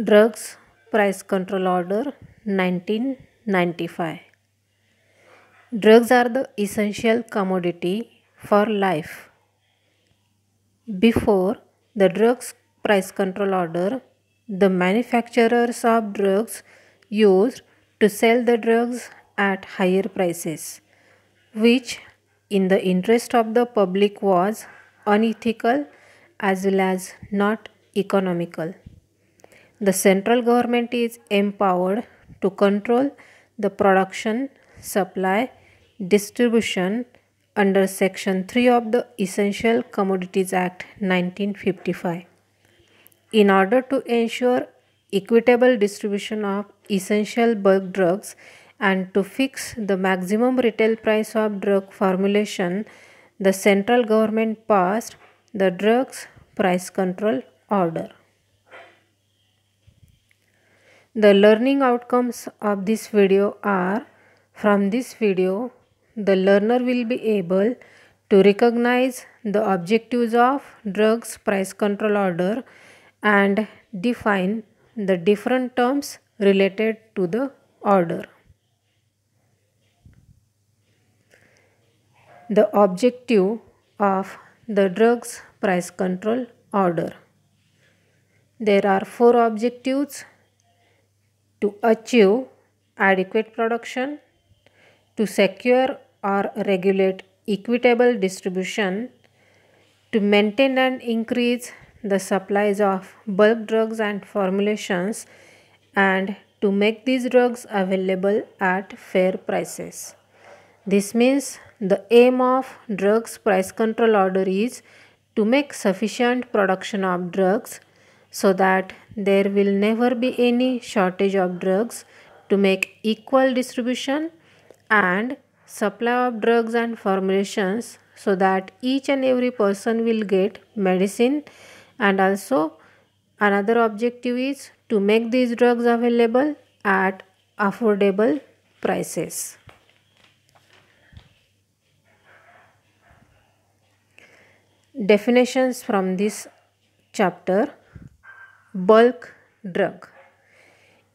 Drugs Price Control Order 1995. Drugs are the essential commodity for life. Before the Drugs Price Control Order, the manufacturers of drugs used to sell the drugs at higher prices, which, in the interest of the public, was unethical as well as not economical. The central government is empowered to control the production, supply, distribution under Section 3 of the Essential Commodities Act 1955. In order to ensure equitable distribution of essential bulk drugs and to fix the maximum retail price of drug formulation, the central government passed the Drugs Price Control Order. The learning outcomes of this video are from this video the learner will be able to recognize the objectives of drugs price control order and define the different terms related to the order. The objective of the drugs price control order. There are four objectives to achieve adequate production, to secure or regulate equitable distribution, to maintain and increase the supplies of bulk drugs and formulations, and to make these drugs available at fair prices. This means the aim of drugs price control order is to make sufficient production of drugs so that there will never be any shortage of drugs to make equal distribution and supply of drugs and formulations so that each and every person will get medicine and also another objective is to make these drugs available at affordable prices. Definitions from this chapter bulk drug.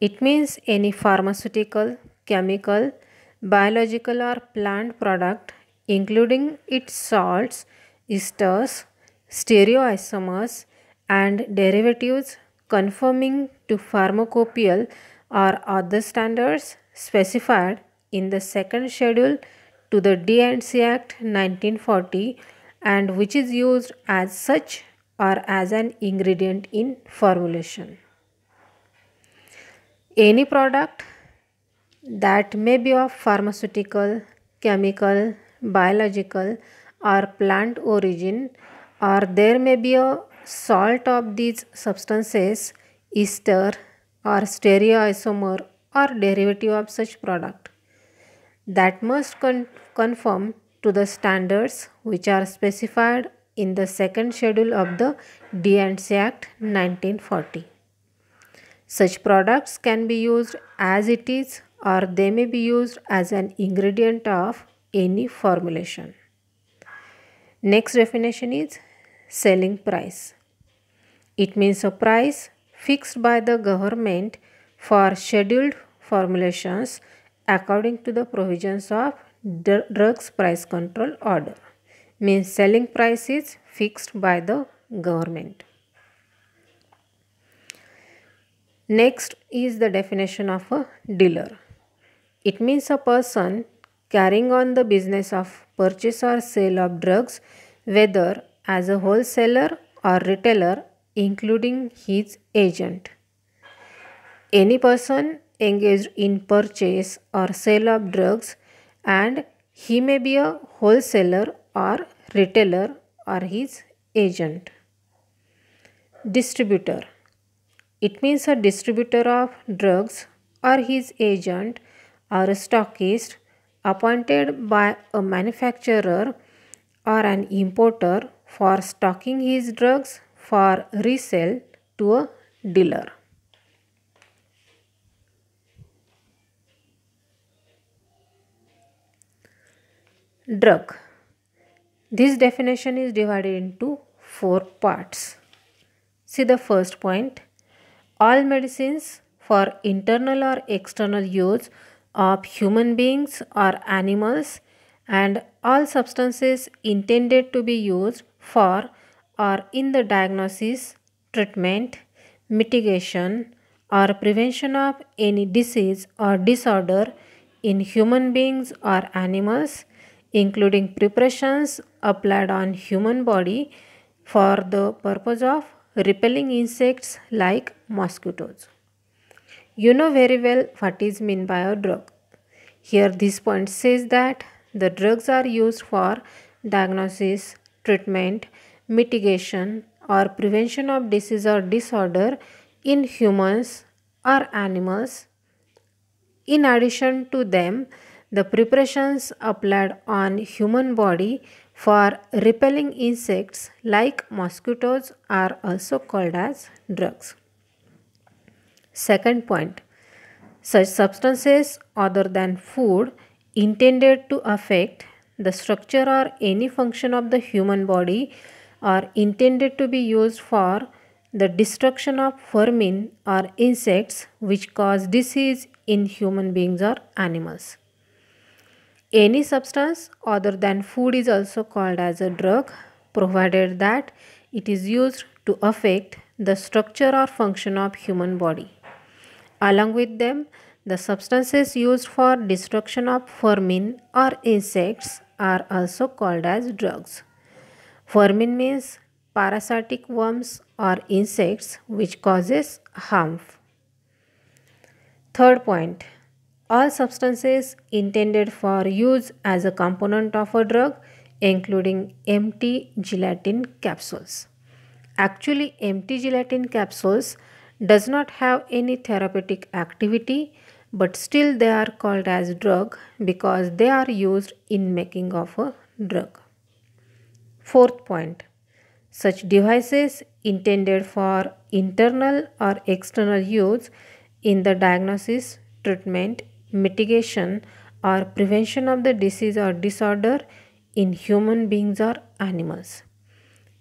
It means any pharmaceutical, chemical, biological or plant product including its salts, esters, stereoisomers and derivatives conforming to pharmacopoeial or other standards specified in the second schedule to the DNC Act 1940 and which is used as such or as an ingredient in formulation. Any product that may be of pharmaceutical, chemical, biological or plant origin or there may be a salt of these substances, ester or stereoisomer or derivative of such product that must con conform to the standards which are specified in the second schedule of the D&C Act 1940. Such products can be used as it is or they may be used as an ingredient of any formulation. Next definition is selling price. It means a price fixed by the government for scheduled formulations according to the provisions of drugs price control order means selling price is fixed by the government. Next is the definition of a dealer. It means a person carrying on the business of purchase or sale of drugs whether as a wholesaler or retailer including his agent. Any person engaged in purchase or sale of drugs and he may be a wholesaler or retailer or his agent. Distributor. It means a distributor of drugs or his agent or a stockist appointed by a manufacturer or an importer for stocking his drugs for resale to a dealer. Drug this definition is divided into four parts. See the first point. All medicines for internal or external use of human beings or animals and all substances intended to be used for or in the diagnosis, treatment, mitigation or prevention of any disease or disorder in human beings or animals including preparations applied on human body for the purpose of repelling insects like mosquitoes. You know very well what is meant by a drug. Here this point says that the drugs are used for diagnosis, treatment, mitigation or prevention of disease or disorder in humans or animals. In addition to them, the preparations applied on human body for repelling insects like mosquitoes are also called as drugs. Second point, such substances other than food intended to affect the structure or any function of the human body are intended to be used for the destruction of vermin or insects which cause disease in human beings or animals. Any substance other than food is also called as a drug provided that it is used to affect the structure or function of human body. Along with them, the substances used for destruction of vermin or insects are also called as drugs. Vermin means parasitic worms or insects which causes harm. Third point, all substances intended for use as a component of a drug including empty gelatin capsules. Actually empty gelatin capsules does not have any therapeutic activity but still they are called as drug because they are used in making of a drug. Fourth point, such devices intended for internal or external use in the diagnosis, treatment mitigation or prevention of the disease or disorder in human beings or animals.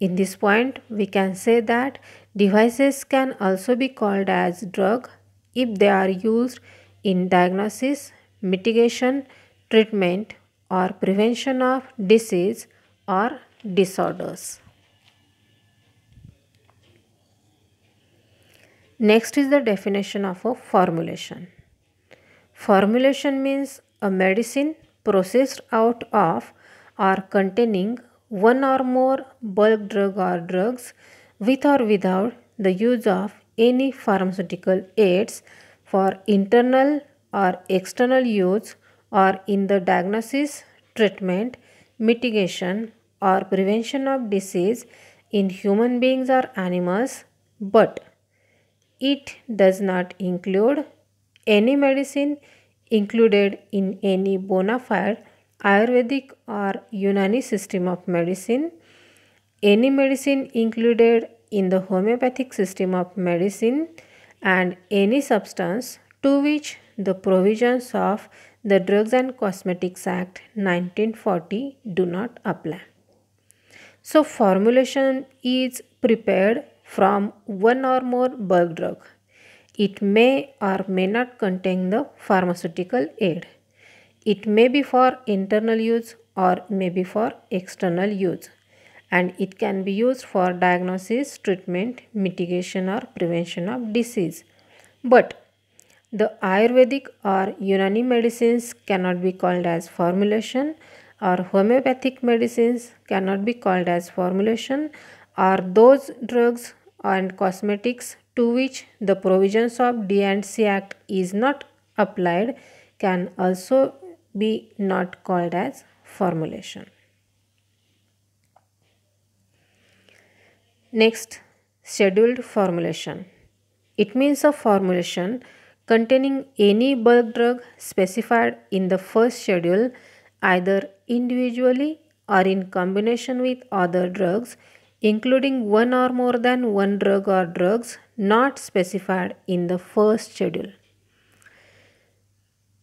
In this point, we can say that devices can also be called as drug if they are used in diagnosis, mitigation, treatment or prevention of disease or disorders. Next is the definition of a formulation. Formulation means a medicine processed out of or containing one or more bulk drug or drugs with or without the use of any pharmaceutical aids for internal or external use or in the diagnosis, treatment, mitigation or prevention of disease in human beings or animals but it does not include any medicine included in any bona fide Ayurvedic or Unani system of medicine, any medicine included in the homeopathic system of medicine, and any substance to which the provisions of the Drugs and Cosmetics Act 1940 do not apply. So formulation is prepared from one or more bulk drug it may or may not contain the pharmaceutical aid. It may be for internal use or may be for external use and it can be used for diagnosis, treatment, mitigation or prevention of disease. But the Ayurvedic or Unani medicines cannot be called as formulation or homeopathic medicines cannot be called as formulation or those drugs and cosmetics to which the provisions of D&C Act is not applied can also be not called as formulation. Next, scheduled formulation. It means a formulation containing any bulk drug specified in the first schedule either individually or in combination with other drugs including one or more than one drug or drugs not specified in the first schedule.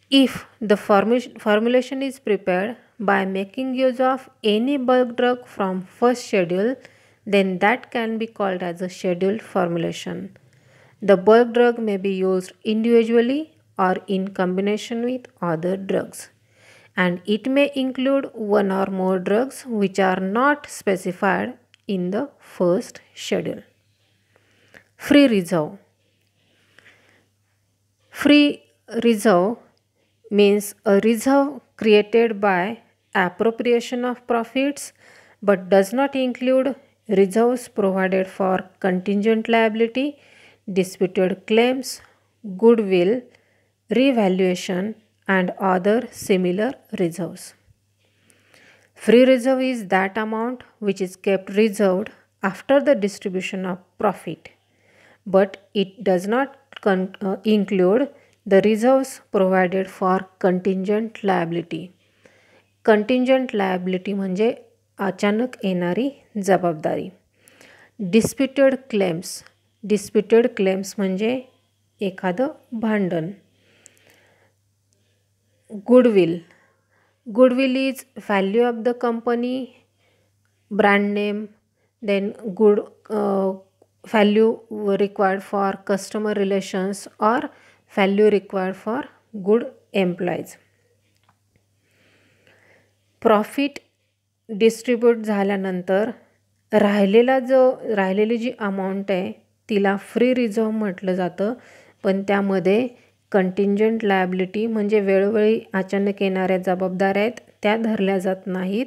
If the formulation is prepared by making use of any bulk drug from first schedule, then that can be called as a scheduled formulation. The bulk drug may be used individually or in combination with other drugs. And it may include one or more drugs which are not specified in the first schedule free reserve. Free reserve means a reserve created by appropriation of profits but does not include reserves provided for contingent liability, disputed claims, goodwill, revaluation and other similar reserves. Free reserve is that amount which is kept reserved after the distribution of profit but it does not uh, include the reserves provided for contingent liability. Contingent liability manje achanak enari jababdari. Disputed claims. Disputed claims manje ekada bhandan. Goodwill. Goodwill is value of the company, brand name, then good. Uh, value required for customer relations or value required for good employees profit distribute झाल्यानंतर राहिलेला जो राहिलेली जी amount आहे तिला free reserve म्हटलं जातं पण त्यामध्ये कंटिंजंट लायबिलिटी म्हणजे वेळोवेळी अचानक येणाऱ्या जबाबदाऱ्या आहेत त्या धरल्या जात नाहीत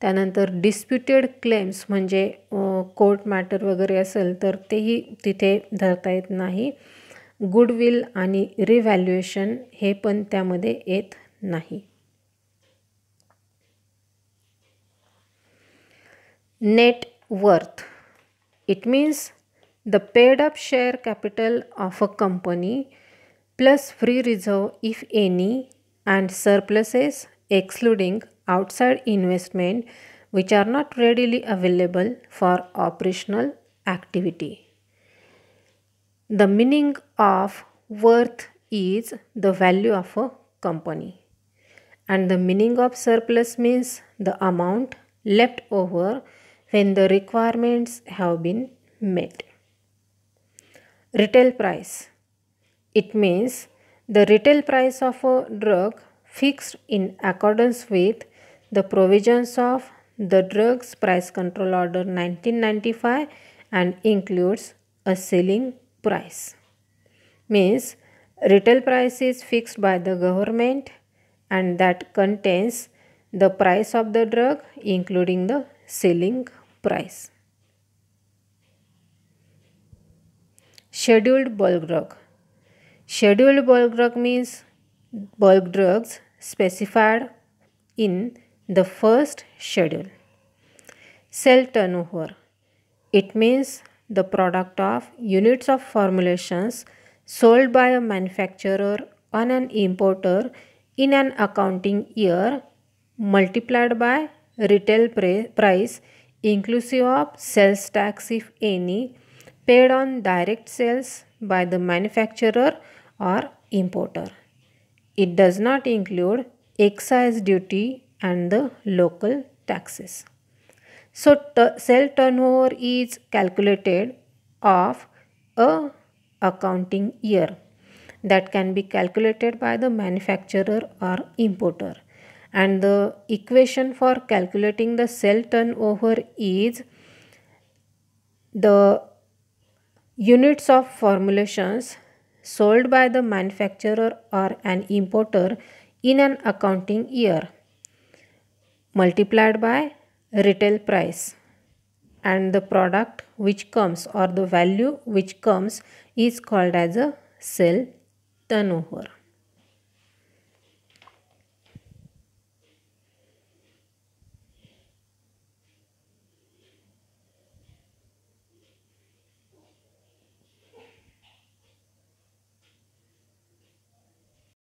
त्यानंतर डिस्प्युटेड क्लेम्स म्हणजे कोर्ट मॅटर वगैरे असेल तर तेही तिथे धरता येत नाही गुडविल आणि रिव्हॅल्युएशन हे पण त्यामध्ये येत नाही net worth it means the paid up share capital of a company plus free reserve if any and surpluses excluding outside investment which are not readily available for operational activity. The meaning of worth is the value of a company and the meaning of surplus means the amount left over when the requirements have been met. Retail price. It means the retail price of a drug fixed in accordance with the provisions of the Drugs Price Control Order 1995 and includes a selling price. Means retail price is fixed by the government and that contains the price of the drug including the selling price. Scheduled bulk drug. Scheduled bulk drug means bulk drugs specified in the first schedule. Cell turnover. It means the product of units of formulations sold by a manufacturer on an importer in an accounting year multiplied by retail price inclusive of sales tax if any paid on direct sales by the manufacturer or importer. It does not include excise duty and the local taxes. So, sale turnover is calculated of a accounting year that can be calculated by the manufacturer or importer and the equation for calculating the sale turnover is the units of formulations sold by the manufacturer or an importer in an accounting year multiplied by retail price and the product which comes or the value which comes is called as a sale turnover.